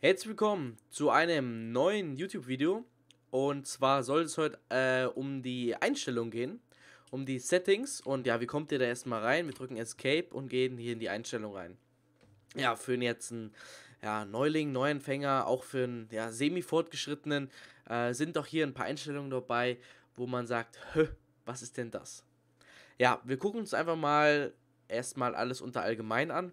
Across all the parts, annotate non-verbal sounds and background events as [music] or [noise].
Herzlich willkommen zu einem neuen YouTube-Video. Und zwar soll es heute äh, um die Einstellungen gehen, um die Settings. Und ja, wie kommt ihr da erstmal rein? Wir drücken Escape und gehen hier in die Einstellung rein. Ja, für jetzt einen ja, Neuling, Neuanfänger, auch für einen ja, semi-fortgeschrittenen äh, sind doch hier ein paar Einstellungen dabei, wo man sagt, Hö, was ist denn das? Ja, wir gucken uns einfach mal erstmal alles unter allgemein an.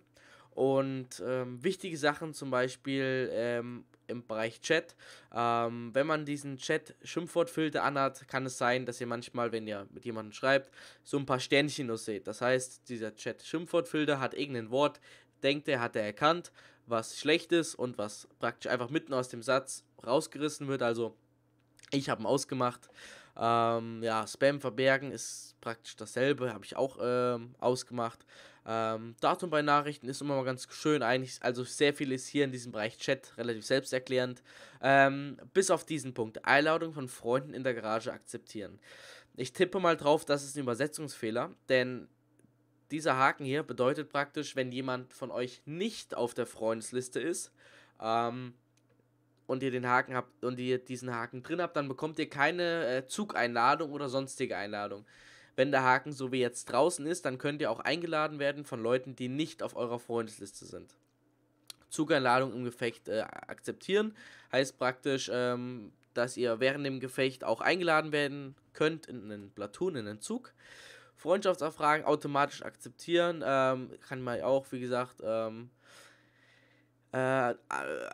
Und ähm, wichtige Sachen zum Beispiel ähm, im Bereich Chat. Ähm, wenn man diesen Chat-Schimpfwortfilter anhat, kann es sein, dass ihr manchmal, wenn ihr mit jemandem schreibt, so ein paar Sternchen nur seht. Das heißt, dieser Chat-Schimpfwortfilter hat irgendein Wort, denkt er, hat er erkannt, was schlecht ist und was praktisch einfach mitten aus dem Satz rausgerissen wird. Also, ich habe ihn ausgemacht. Ähm, ja, Spam verbergen ist praktisch dasselbe, habe ich auch ähm, ausgemacht. Ähm, Datum bei Nachrichten ist immer mal ganz schön. Eigentlich, also sehr viel ist hier in diesem Bereich Chat relativ selbsterklärend. Ähm, bis auf diesen Punkt. Einladung von Freunden in der Garage akzeptieren. Ich tippe mal drauf, das ist ein Übersetzungsfehler, denn dieser Haken hier bedeutet praktisch, wenn jemand von euch nicht auf der Freundesliste ist, ähm, und ihr den Haken habt und ihr diesen Haken drin habt, dann bekommt ihr keine äh, Zugeinladung oder sonstige Einladung wenn der Haken so wie jetzt draußen ist, dann könnt ihr auch eingeladen werden von Leuten, die nicht auf eurer Freundesliste sind. Zugeinladung im Gefecht äh, akzeptieren heißt praktisch, ähm, dass ihr während dem Gefecht auch eingeladen werden könnt in einen Platoon, in einen Zug. Freundschaftsanfragen automatisch akzeptieren ähm, kann man auch, wie gesagt, ähm, äh,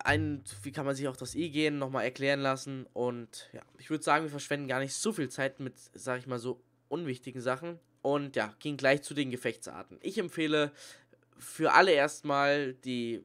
ein, wie kann man sich auch das I gehen nochmal erklären lassen. Und ja, ich würde sagen, wir verschwenden gar nicht so viel Zeit mit, sag ich mal so, unwichtigen Sachen und ja, ging gleich zu den Gefechtsarten. Ich empfehle für alle erstmal, die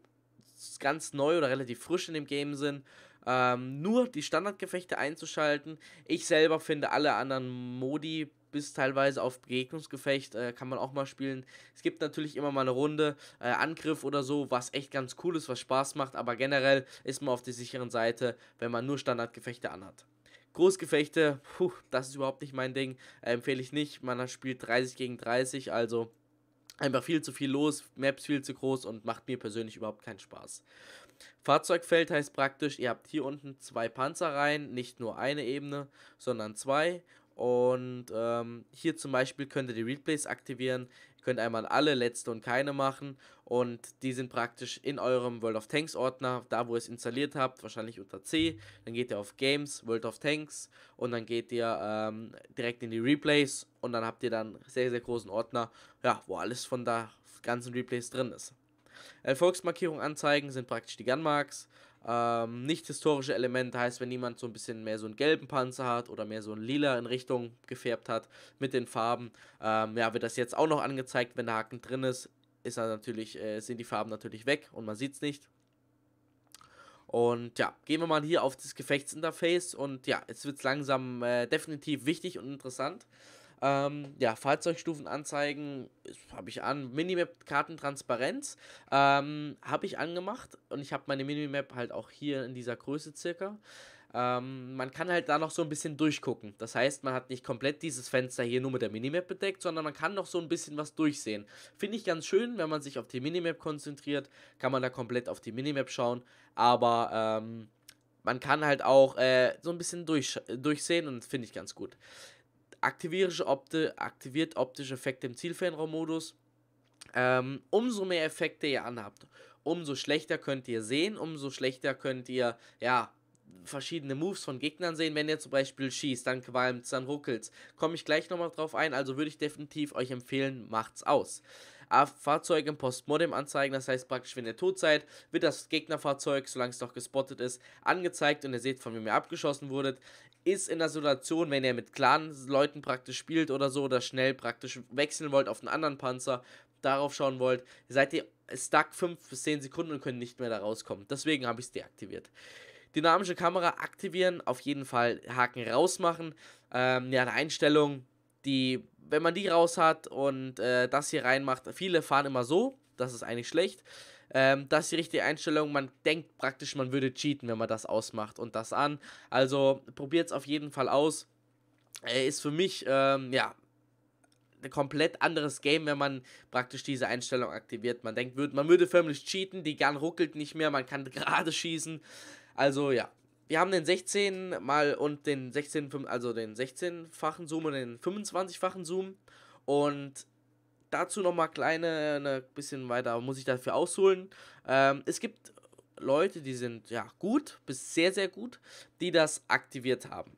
ganz neu oder relativ frisch in dem Game sind, ähm, nur die Standardgefechte einzuschalten. Ich selber finde alle anderen Modi bis teilweise auf Begegnungsgefecht äh, kann man auch mal spielen. Es gibt natürlich immer mal eine Runde äh, Angriff oder so, was echt ganz cool ist, was Spaß macht, aber generell ist man auf der sicheren Seite, wenn man nur Standardgefechte anhat. Großgefechte, puh, das ist überhaupt nicht mein Ding, äh, empfehle ich nicht. Man spielt 30 gegen 30, also einfach viel zu viel los, Maps viel zu groß und macht mir persönlich überhaupt keinen Spaß. Fahrzeugfeld heißt praktisch, ihr habt hier unten zwei Panzerreihen, nicht nur eine Ebene, sondern zwei. Und ähm, hier zum Beispiel könnt ihr die Replays aktivieren, könnt einmal alle, letzte und keine machen und die sind praktisch in eurem World of Tanks Ordner, da wo ihr es installiert habt, wahrscheinlich unter C, dann geht ihr auf Games, World of Tanks und dann geht ihr ähm, direkt in die Replays und dann habt ihr dann sehr, sehr großen Ordner, ja, wo alles von da ganzen Replays drin ist. Erfolgsmarkierung äh, anzeigen sind praktisch die Gunmarks ähm, nicht historische Elemente heißt, wenn jemand so ein bisschen mehr so einen gelben Panzer hat oder mehr so ein lila in Richtung gefärbt hat mit den Farben, ähm, ja, wird das jetzt auch noch angezeigt, wenn der Haken drin ist, ist er natürlich, äh, sind die Farben natürlich weg und man sieht es nicht. Und ja, gehen wir mal hier auf das Gefechtsinterface und ja, jetzt wird es langsam äh, definitiv wichtig und interessant. Ähm, ja, Fahrzeugstufenanzeigen habe ich an. Minimap-Kartentransparenz ähm, habe ich angemacht und ich habe meine Minimap halt auch hier in dieser Größe circa. Ähm, man kann halt da noch so ein bisschen durchgucken. Das heißt, man hat nicht komplett dieses Fenster hier nur mit der Minimap bedeckt, sondern man kann noch so ein bisschen was durchsehen. Finde ich ganz schön, wenn man sich auf die Minimap konzentriert, kann man da komplett auf die Minimap schauen. Aber ähm, man kann halt auch äh, so ein bisschen durch, durchsehen und finde ich ganz gut. Opti aktiviert optische Effekte im Zielfernrohrmodus. Ähm, umso mehr Effekte ihr anhabt, umso schlechter könnt ihr sehen, umso schlechter könnt ihr, ja, verschiedene Moves von Gegnern sehen, wenn ihr zum Beispiel schießt, dann qualmt, dann ruckelt. Komme ich gleich nochmal drauf ein, also würde ich definitiv euch empfehlen, macht's aus. Fahrzeug im Postmodem anzeigen, das heißt praktisch, wenn ihr tot seid, wird das Gegnerfahrzeug, solange es noch gespottet ist, angezeigt und ihr seht, von wem ihr abgeschossen wurdet ist in der Situation, wenn ihr mit klaren Leuten praktisch spielt oder so oder schnell praktisch wechseln wollt auf einen anderen Panzer, darauf schauen wollt, seid ihr stuck 5 bis 10 Sekunden und könnt nicht mehr da rauskommen. Deswegen habe ich es deaktiviert. Dynamische Kamera aktivieren, auf jeden Fall Haken rausmachen. Ähm, ja, eine Einstellung, die, wenn man die raus hat und äh, das hier reinmacht, viele fahren immer so, das ist eigentlich schlecht. Ähm, das ist die richtige Einstellung. Man denkt praktisch, man würde cheaten, wenn man das ausmacht und das an. Also probiert es auf jeden Fall aus. Äh, ist für mich, ähm, ja, ein komplett anderes Game, wenn man praktisch diese Einstellung aktiviert. Man denkt, würd, man würde förmlich cheaten, die Gun ruckelt nicht mehr, man kann [laughs] gerade schießen. Also ja, wir haben den 16 mal und den 16, also den 16-fachen Zoom und den 25-fachen Zoom und dazu nochmal kleine, ein ne, bisschen weiter, muss ich dafür ausholen. Ähm, es gibt Leute, die sind ja gut, bis sehr, sehr gut, die das aktiviert haben.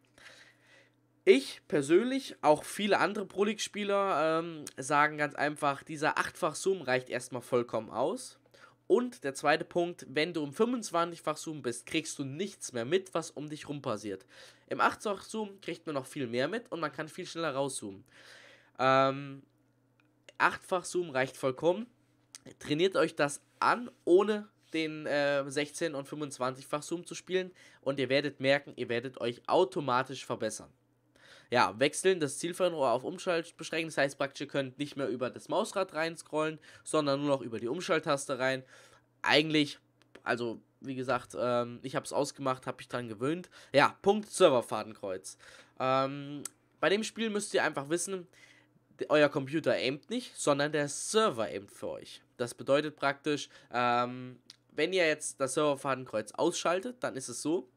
Ich persönlich, auch viele andere Pro League-Spieler, ähm, sagen ganz einfach, dieser 8 fach Zoom reicht erstmal vollkommen aus. Und der zweite Punkt, wenn du im 25-fach Zoom bist, kriegst du nichts mehr mit, was um dich rum passiert. Im 8-fach Zoom kriegt man noch viel mehr mit und man kann viel schneller rauszoomen. Ähm, Achtfach Zoom reicht vollkommen. Trainiert euch das an, ohne den äh, 16 und 25-fach Zoom zu spielen und ihr werdet merken, ihr werdet euch automatisch verbessern. Ja, wechseln das Zielfernrohr auf Umschalt beschränken, das heißt praktisch, ihr könnt nicht mehr über das Mausrad reinscrollen, sondern nur noch über die Umschalttaste rein. Eigentlich, also wie gesagt, ähm, ich habe es ausgemacht, habe ich daran gewöhnt. Ja, Punkt Serverfadenkreuz. Ähm, bei dem Spiel müsst ihr einfach wissen, euer Computer aimt nicht, sondern der Server aimt für euch. Das bedeutet praktisch, ähm, wenn ihr jetzt das Serverfadenkreuz ausschaltet, dann ist es so,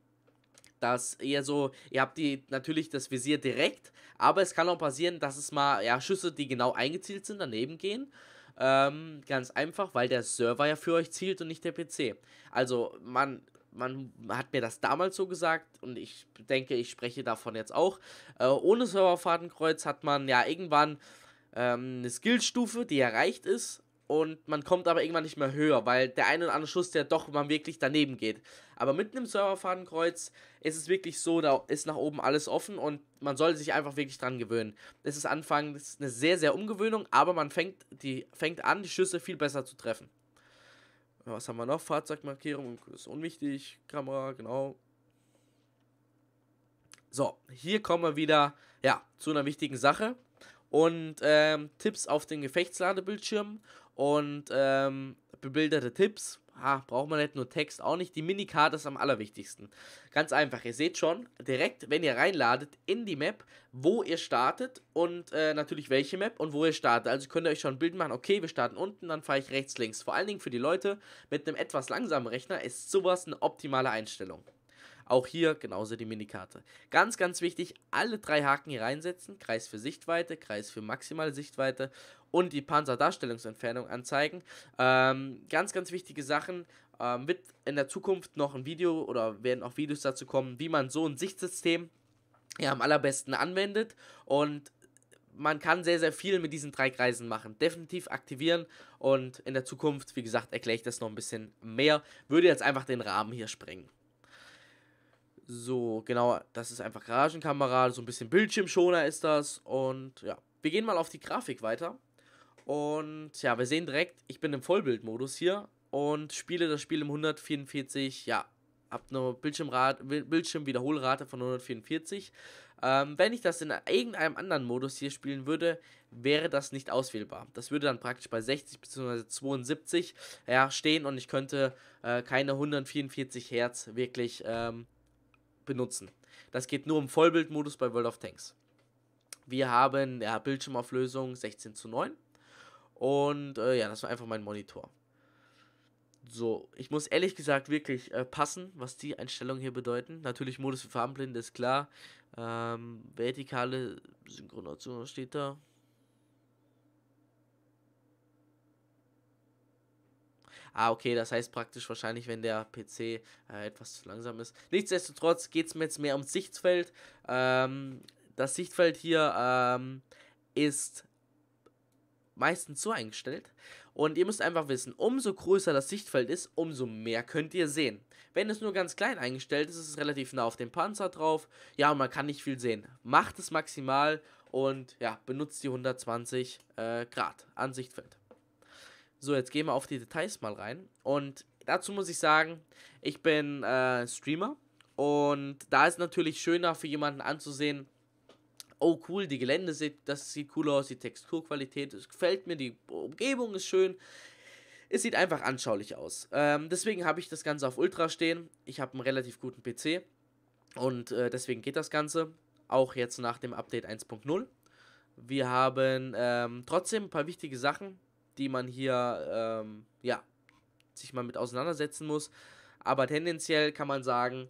dass ihr so, ihr habt die natürlich das Visier direkt, aber es kann auch passieren, dass es mal ja, Schüsse, die genau eingezielt sind, daneben gehen. Ähm, ganz einfach, weil der Server ja für euch zielt und nicht der PC. Also man man hat mir das damals so gesagt und ich denke, ich spreche davon jetzt auch. Äh, ohne Serverfadenkreuz hat man ja irgendwann ähm, eine Skillstufe, die erreicht ist und man kommt aber irgendwann nicht mehr höher, weil der eine oder andere Schuss, ja doch mal wirklich daneben geht. Aber mit einem Serverfadenkreuz ist es wirklich so, da ist nach oben alles offen und man sollte sich einfach wirklich dran gewöhnen. Es ist anfangs eine sehr, sehr Umgewöhnung, aber man fängt, die, fängt an, die Schüsse viel besser zu treffen. Was haben wir noch? Fahrzeugmarkierung ist unwichtig. Kamera, genau. So, hier kommen wir wieder ja, zu einer wichtigen Sache. Und ähm, Tipps auf den Gefechtsladebildschirm und ähm, bebilderte Tipps ha, braucht man nicht nur Text, auch nicht. Die Minikarte ist am allerwichtigsten. Ganz einfach, ihr seht schon direkt, wenn ihr reinladet, in die Map, wo ihr startet und äh, natürlich welche Map und wo ihr startet. Also könnt ihr euch schon ein Bild machen, okay, wir starten unten, dann fahre ich rechts, links. Vor allen Dingen für die Leute mit einem etwas langsamen Rechner ist sowas eine optimale Einstellung. Auch hier genauso die Minikarte. Ganz, ganz wichtig, alle drei Haken hier reinsetzen. Kreis für Sichtweite, Kreis für maximale Sichtweite und die Panzerdarstellungsentfernung anzeigen. Ähm, ganz, ganz wichtige Sachen. Ähm, wird in der Zukunft noch ein Video oder werden auch Videos dazu kommen, wie man so ein Sichtsystem ja, am allerbesten anwendet. Und man kann sehr, sehr viel mit diesen drei Kreisen machen. Definitiv aktivieren und in der Zukunft, wie gesagt, erkläre ich das noch ein bisschen mehr. Würde jetzt einfach den Rahmen hier sprengen. So, genau, das ist einfach Garagenkamera, so ein bisschen Bildschirmschoner ist das. Und ja, wir gehen mal auf die Grafik weiter. Und ja, wir sehen direkt, ich bin im Vollbildmodus hier und spiele das Spiel im 144, ja, hab einer Bildschirmrat Bildschirmwiederholrate von 144. Ähm, wenn ich das in irgendeinem anderen Modus hier spielen würde, wäre das nicht auswählbar. Das würde dann praktisch bei 60 bzw. 72 ja, stehen und ich könnte äh, keine 144 Hertz wirklich ähm, benutzen. Das geht nur im Vollbildmodus bei World of Tanks. Wir haben ja, Bildschirmauflösung 16 zu 9 und äh, ja, das war einfach mein Monitor. So, ich muss ehrlich gesagt wirklich äh, passen, was die Einstellungen hier bedeuten. Natürlich Modus für Farbenblinde ist klar. Ähm, vertikale Synchronisation steht da. Ah, okay, das heißt praktisch wahrscheinlich, wenn der PC äh, etwas zu langsam ist. Nichtsdestotrotz geht es mir jetzt mehr ums Sichtfeld. Ähm, das Sichtfeld hier ähm, ist meistens so eingestellt. Und ihr müsst einfach wissen, umso größer das Sichtfeld ist, umso mehr könnt ihr sehen. Wenn es nur ganz klein eingestellt ist, ist es relativ nah auf dem Panzer drauf. Ja, man kann nicht viel sehen. Macht es maximal und ja, benutzt die 120 äh, Grad an Sichtfeld. So, jetzt gehen wir auf die Details mal rein. Und dazu muss ich sagen, ich bin äh, Streamer. Und da ist natürlich schöner für jemanden anzusehen, oh cool, die Gelände sieht, das sieht cool aus, die Texturqualität, es gefällt mir, die Umgebung ist schön. Es sieht einfach anschaulich aus. Ähm, deswegen habe ich das Ganze auf Ultra stehen. Ich habe einen relativ guten PC und äh, deswegen geht das Ganze auch jetzt nach dem Update 1.0. Wir haben ähm, trotzdem ein paar wichtige Sachen, die man hier ähm, ja, sich mal mit auseinandersetzen muss. Aber tendenziell kann man sagen,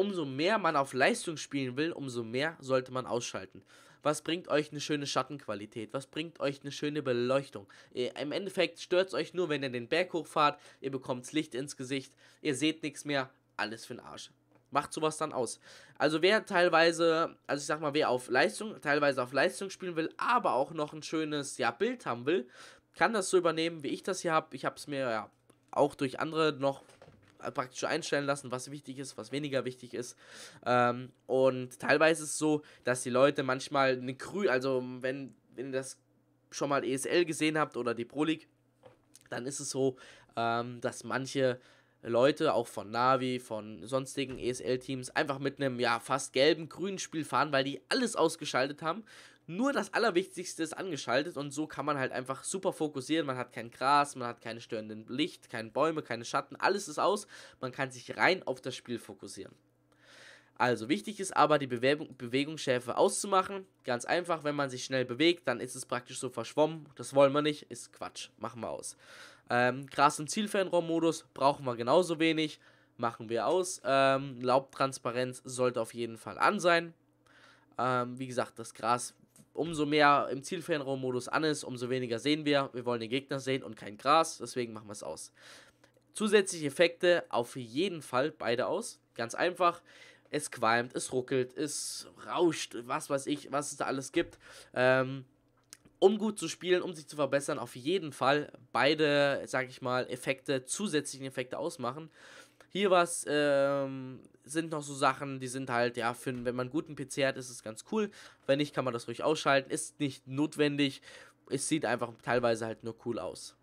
umso mehr man auf Leistung spielen will, umso mehr sollte man ausschalten. Was bringt euch eine schöne Schattenqualität? Was bringt euch eine schöne Beleuchtung? Ihr, äh, Im Endeffekt stört es euch nur, wenn ihr den Berg hochfahrt, ihr bekommt Licht ins Gesicht, ihr seht nichts mehr, alles für den Arsch. Macht sowas dann aus. Also wer teilweise, also ich sag mal, wer auf Leistung, teilweise auf Leistung spielen will, aber auch noch ein schönes ja, Bild haben will, kann das so übernehmen, wie ich das hier habe. Ich habe es mir ja auch durch andere noch praktisch einstellen lassen, was wichtig ist, was weniger wichtig ist. Ähm, und teilweise ist es so, dass die Leute manchmal eine Krü, also wenn, wenn ihr das schon mal ESL gesehen habt oder die Pro League, dann ist es so, ähm, dass manche Leute auch von Navi, von sonstigen ESL-Teams einfach mit einem ja fast gelben, grünen Spiel fahren, weil die alles ausgeschaltet haben nur das Allerwichtigste ist angeschaltet und so kann man halt einfach super fokussieren. Man hat kein Gras, man hat keine störenden Licht, keine Bäume, keine Schatten, alles ist aus. Man kann sich rein auf das Spiel fokussieren. Also wichtig ist aber, die Bewegung, Bewegungsschärfe auszumachen. Ganz einfach, wenn man sich schnell bewegt, dann ist es praktisch so verschwommen. Das wollen wir nicht, ist Quatsch. Machen wir aus. Ähm, Gras- und Zielfernrohrmodus brauchen wir genauso wenig. Machen wir aus. Ähm, Laubtransparenz sollte auf jeden Fall an sein. Ähm, wie gesagt, das Gras umso mehr im Zielfernrohrmodus an ist, umso weniger sehen wir. Wir wollen den Gegner sehen und kein Gras, deswegen machen wir es aus. Zusätzliche Effekte auf jeden Fall beide aus. Ganz einfach. Es qualmt, es ruckelt, es rauscht, was weiß ich, was es da alles gibt. Ähm, um gut zu spielen, um sich zu verbessern, auf jeden Fall beide, sag ich mal, Effekte, zusätzlichen Effekte ausmachen. Hier was ähm, sind noch so Sachen, die sind halt, ja, für, wenn man einen guten PC hat, ist es ganz cool. Wenn nicht, kann man das ruhig ausschalten. Ist nicht notwendig. Es sieht einfach teilweise halt nur cool aus.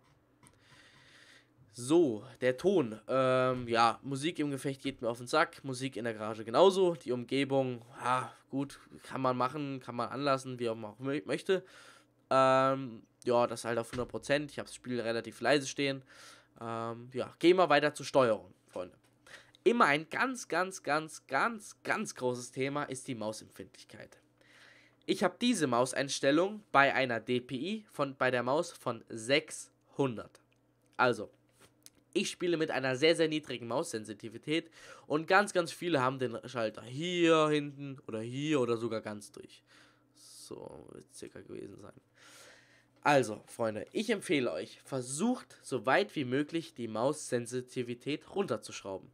So, der Ton. Ähm, ja, Musik im Gefecht geht mir auf den Sack. Musik in der Garage genauso. Die Umgebung, ja, gut, kann man machen, kann man anlassen, wie auch man auch möchte. Ähm, ja, das ist halt auf 100%. Ich habe das Spiel relativ leise stehen. Ähm, ja, gehen wir weiter zur Steuerung. Immer ein ganz, ganz, ganz, ganz, ganz großes Thema ist die Mausempfindlichkeit. Ich habe diese Mauseinstellung bei einer DPI von, bei der Maus von 600. Also, ich spiele mit einer sehr, sehr niedrigen Maussensitivität und ganz, ganz viele haben den Schalter hier hinten oder hier oder sogar ganz durch. So wird es circa gewesen sein. Also, Freunde, ich empfehle euch, versucht so weit wie möglich die Maussensitivität runterzuschrauben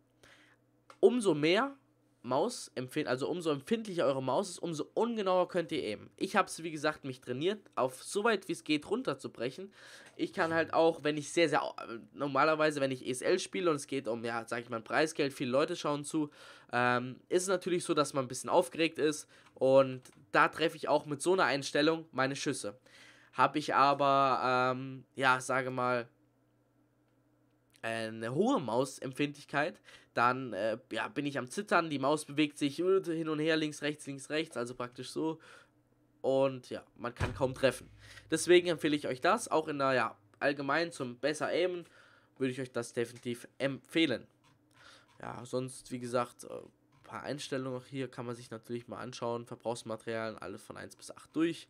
umso mehr Maus empfind, also umso empfindlicher eure Maus ist, umso ungenauer könnt ihr eben. Ich habe es, wie gesagt, mich trainiert, auf so weit wie es geht runterzubrechen. Ich kann halt auch, wenn ich sehr, sehr, normalerweise, wenn ich ESL spiele und es geht um, ja, sag ich mal, Preisgeld, viele Leute schauen zu, ähm, ist es natürlich so, dass man ein bisschen aufgeregt ist und da treffe ich auch mit so einer Einstellung meine Schüsse. Habe ich aber, ähm, ja, sage mal, eine hohe Mausempfindlichkeit, dann äh, ja, bin ich am Zittern, die Maus bewegt sich hin und her, links, rechts, links, rechts, also praktisch so. Und ja, man kann kaum treffen. Deswegen empfehle ich euch das, auch in der, ja, allgemein zum besser aimen, würde ich euch das definitiv empfehlen. Ja, sonst, wie gesagt, ein äh, paar Einstellungen auch hier kann man sich natürlich mal anschauen, Verbrauchsmaterialien, alles von 1 bis 8 durch.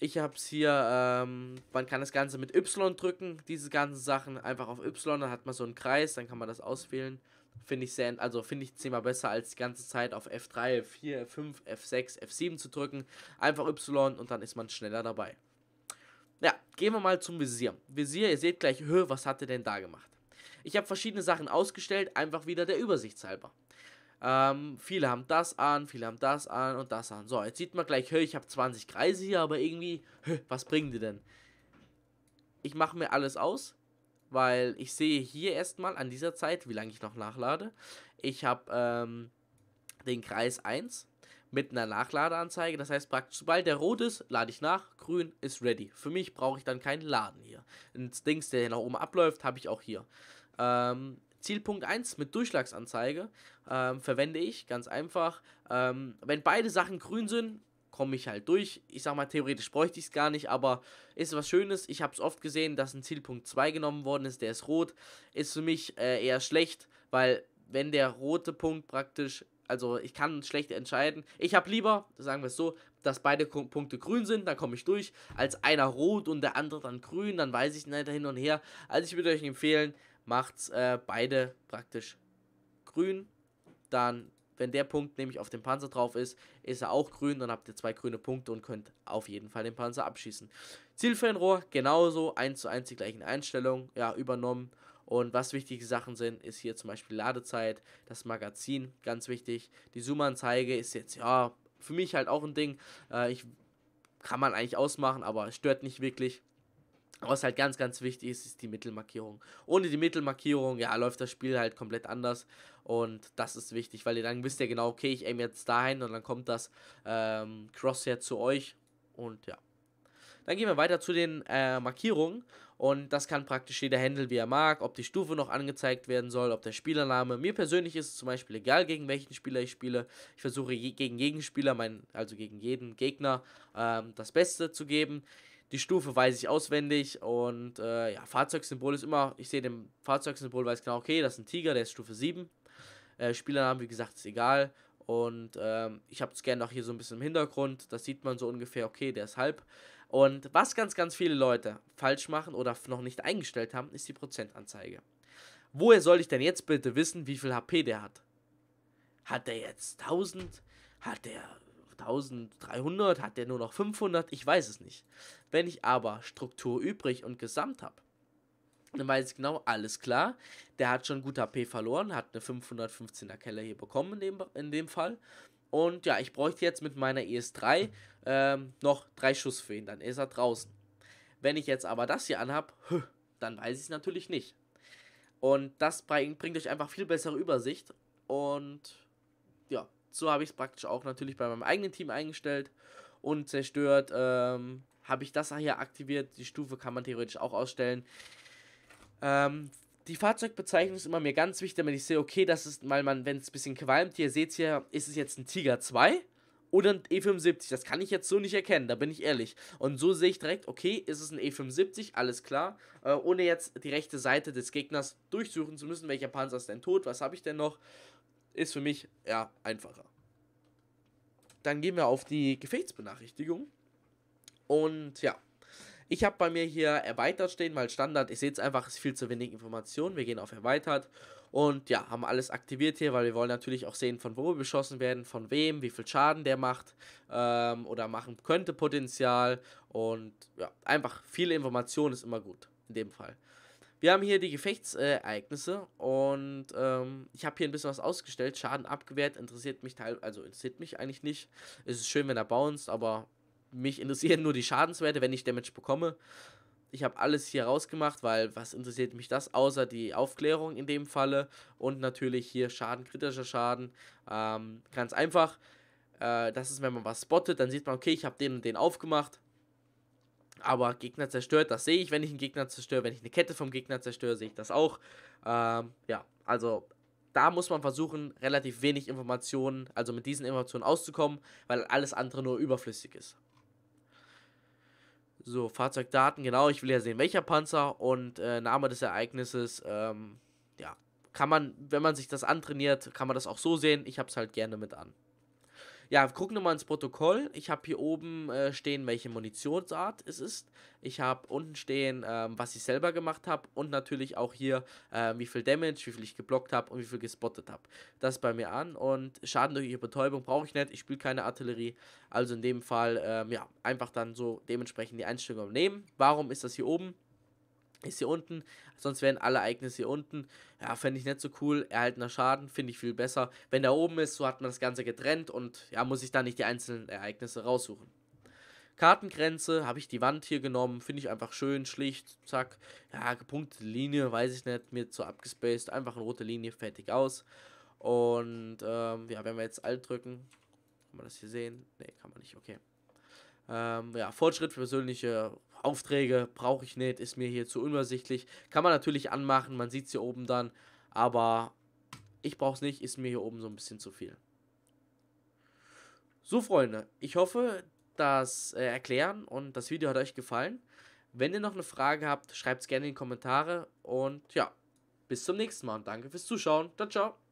Ich habe es hier, ähm, man kann das Ganze mit Y drücken, diese ganzen Sachen einfach auf Y, dann hat man so einen Kreis, dann kann man das auswählen. Finde ich sehr, also finde ich zehnmal besser als die ganze Zeit auf F3, F4, F5, F6, F7 zu drücken. Einfach Y und dann ist man schneller dabei. Ja, gehen wir mal zum Visier. Visier, ihr seht gleich, Höhe, was hat er denn da gemacht? Ich habe verschiedene Sachen ausgestellt, einfach wieder der Übersichtshalber. Ähm, viele haben das an, viele haben das an und das an. So, jetzt sieht man gleich, hey, ich habe 20 Kreise hier, aber irgendwie, hö, was bringen die denn? Ich mache mir alles aus, weil ich sehe hier erstmal an dieser Zeit, wie lange ich noch nachlade. Ich habe ähm, den Kreis 1 mit einer Nachladeanzeige. Das heißt praktisch, sobald der rot ist, lade ich nach, grün ist ready. Für mich brauche ich dann keinen Laden hier. Ein Dings, der hier nach oben abläuft, habe ich auch hier. Ähm, Zielpunkt 1 mit Durchschlagsanzeige ähm, verwende ich ganz einfach. Ähm, wenn beide Sachen grün sind, komme ich halt durch. Ich sag mal, theoretisch bräuchte ich es gar nicht, aber ist was Schönes. Ich habe es oft gesehen, dass ein Zielpunkt 2 genommen worden ist, der ist rot. Ist für mich äh, eher schlecht, weil wenn der rote Punkt praktisch also ich kann schlecht entscheiden. Ich habe lieber, sagen wir es so, dass beide Punkte grün sind, dann komme ich durch, als einer rot und der andere dann grün, dann weiß ich nicht hin und her. Also ich würde euch empfehlen, macht's äh, beide praktisch grün. Dann, wenn der Punkt nämlich auf dem Panzer drauf ist, ist er auch grün. Dann habt ihr zwei grüne Punkte und könnt auf jeden Fall den Panzer abschießen. Zielfernrohr genauso, 1 zu 1 die gleichen Einstellungen, ja, übernommen. Und was wichtige Sachen sind, ist hier zum Beispiel Ladezeit, das Magazin, ganz wichtig. Die Zoom-Anzeige ist jetzt, ja, für mich halt auch ein Ding. Äh, ich kann man eigentlich ausmachen, aber es stört nicht wirklich. Was halt ganz, ganz wichtig ist, ist die Mittelmarkierung. Ohne die Mittelmarkierung, ja, läuft das Spiel halt komplett anders. Und das ist wichtig, weil ihr dann wisst ja genau, okay, ich aim jetzt dahin und dann kommt das ähm, Crosshair zu euch. Und ja. Dann gehen wir weiter zu den äh, Markierungen. Und das kann praktisch jeder Handle, wie er mag, ob die Stufe noch angezeigt werden soll, ob der Spielername. Mir persönlich ist es zum Beispiel egal, gegen welchen Spieler ich spiele. Ich versuche je, gegen jeden Spieler, mein, also gegen jeden Gegner, ähm, das Beste zu geben. Die Stufe weiß ich auswendig und äh, ja, Fahrzeugsymbol ist immer, ich sehe dem Fahrzeugsymbol, weiß genau, okay, das ist ein Tiger, der ist Stufe 7. Äh, Spielernamen, wie gesagt, ist egal. Und ähm, ich habe es gerne auch hier so ein bisschen im Hintergrund. Das sieht man so ungefähr, okay, der ist halb. Und was ganz, ganz viele Leute falsch machen oder noch nicht eingestellt haben, ist die Prozentanzeige. Woher soll ich denn jetzt bitte wissen, wie viel HP der hat? Hat der jetzt 1000? Hat der 1300, hat der nur noch 500, ich weiß es nicht. Wenn ich aber Struktur übrig und Gesamt habe, dann weiß ich genau, alles klar, der hat schon gut HP verloren, hat eine 515er Keller hier bekommen in dem, in dem Fall. Und ja, ich bräuchte jetzt mit meiner ES3 ähm, noch drei Schuss für ihn, dann ist er draußen. Wenn ich jetzt aber das hier anhab, dann weiß ich es natürlich nicht. Und das bringt euch einfach viel bessere Übersicht und so habe ich es praktisch auch natürlich bei meinem eigenen Team eingestellt und zerstört. Ähm, habe ich das hier aktiviert. Die Stufe kann man theoretisch auch ausstellen. Ähm, die Fahrzeugbezeichnung ist immer mir ganz wichtig, damit ich sehe, okay, das ist, weil man, wenn es ein bisschen qualmt, ihr seht hier, ist es jetzt ein Tiger 2 oder ein E75. Das kann ich jetzt so nicht erkennen, da bin ich ehrlich. Und so sehe ich direkt, okay, ist es ein E75, alles klar, äh, ohne jetzt die rechte Seite des Gegners durchsuchen zu müssen, welcher Panzer ist denn tot, was habe ich denn noch ist für mich ja einfacher. Dann gehen wir auf die Gefechtsbenachrichtigung. Und ja, ich habe bei mir hier erweitert stehen, weil Standard, ich sehe jetzt einfach, ist viel zu wenig Informationen. Wir gehen auf erweitert und ja, haben alles aktiviert hier, weil wir wollen natürlich auch sehen, von wo wir beschossen werden, von wem, wie viel Schaden der macht ähm, oder machen könnte Potenzial. Und ja, einfach viele Informationen ist immer gut in dem Fall. Wir haben hier die Gefechtsereignisse und ähm, ich habe hier ein bisschen was ausgestellt. Schaden abgewehrt interessiert mich teil, also interessiert mich eigentlich nicht. Es ist schön, wenn er bounced, aber mich interessieren nur die Schadenswerte, wenn ich Damage bekomme. Ich habe alles hier rausgemacht, weil was interessiert mich das, außer die Aufklärung in dem Falle und natürlich hier Schaden, kritischer Schaden. Ähm, ganz einfach. Äh, das ist, wenn man was spottet, dann sieht man, okay, ich habe den und den aufgemacht aber Gegner zerstört, das sehe ich, wenn ich einen Gegner zerstöre. Wenn ich eine Kette vom Gegner zerstöre, sehe ich das auch. Ähm, ja, also da muss man versuchen, relativ wenig Informationen, also mit diesen Informationen auszukommen, weil alles andere nur überflüssig ist. So, Fahrzeugdaten, genau, ich will ja sehen, welcher Panzer und äh, Name des Ereignisses. Ähm, ja, kann man, wenn man sich das antrainiert, kann man das auch so sehen. Ich habe es halt gerne mit an. Ja, guck nochmal ins Protokoll. Ich habe hier oben äh, stehen, welche Munitionsart es ist. Ich habe unten stehen, ähm, was ich selber gemacht habe und natürlich auch hier, äh, wie viel Damage, wie viel ich geblockt habe und wie viel gespottet habe. Das bei mir an und Schaden durch ihre Betäubung brauche ich nicht. Ich spiele keine Artillerie. Also in dem Fall, ähm, ja, einfach dann so dementsprechend die Einstellung nehmen. Warum ist das hier oben? ist hier unten, sonst wären alle Ereignisse hier unten. Ja, fände ich nicht so cool. Erhaltener Schaden finde ich viel besser. Wenn da oben ist, so hat man das Ganze getrennt und ja, muss ich da nicht die einzelnen Ereignisse raussuchen. Kartengrenze, habe ich die Wand hier genommen, finde ich einfach schön, schlicht, zack. Ja, gepunktete Linie, weiß ich nicht, mir zu abgespaced, einfach eine rote Linie, fertig aus. Und ähm, ja, wenn wir jetzt Alt drücken, kann man das hier sehen? Ne, kann man nicht, okay. Ähm, ja, Fortschritt für persönliche Aufträge brauche ich nicht, ist mir hier zu unübersichtlich. Kann man natürlich anmachen, man sieht es hier oben dann, aber ich brauche es nicht, ist mir hier oben so ein bisschen zu viel. So Freunde, ich hoffe, das äh, Erklären und das Video hat euch gefallen. Wenn ihr noch eine Frage habt, schreibt es gerne in die Kommentare und ja, bis zum nächsten Mal und danke fürs Zuschauen. Ciao, ciao.